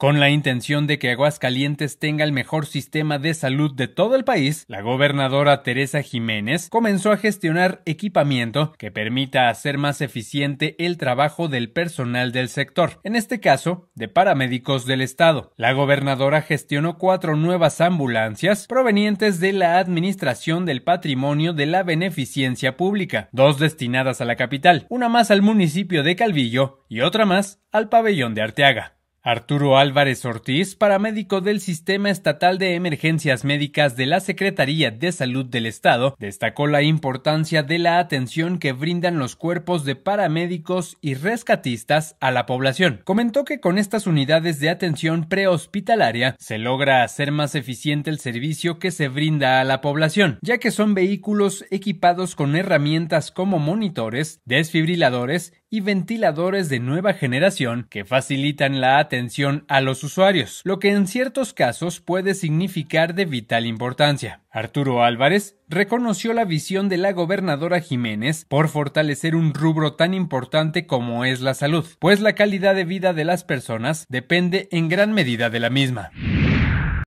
Con la intención de que Aguascalientes tenga el mejor sistema de salud de todo el país, la gobernadora Teresa Jiménez comenzó a gestionar equipamiento que permita hacer más eficiente el trabajo del personal del sector, en este caso, de paramédicos del Estado. La gobernadora gestionó cuatro nuevas ambulancias provenientes de la Administración del Patrimonio de la Beneficencia Pública, dos destinadas a la capital, una más al municipio de Calvillo y otra más al pabellón de Arteaga. Arturo Álvarez Ortiz, paramédico del Sistema Estatal de Emergencias Médicas de la Secretaría de Salud del Estado, destacó la importancia de la atención que brindan los cuerpos de paramédicos y rescatistas a la población. Comentó que con estas unidades de atención prehospitalaria se logra hacer más eficiente el servicio que se brinda a la población, ya que son vehículos equipados con herramientas como monitores, desfibriladores y ventiladores de nueva generación que facilitan la atención a los usuarios, lo que en ciertos casos puede significar de vital importancia. Arturo Álvarez reconoció la visión de la gobernadora Jiménez por fortalecer un rubro tan importante como es la salud, pues la calidad de vida de las personas depende en gran medida de la misma.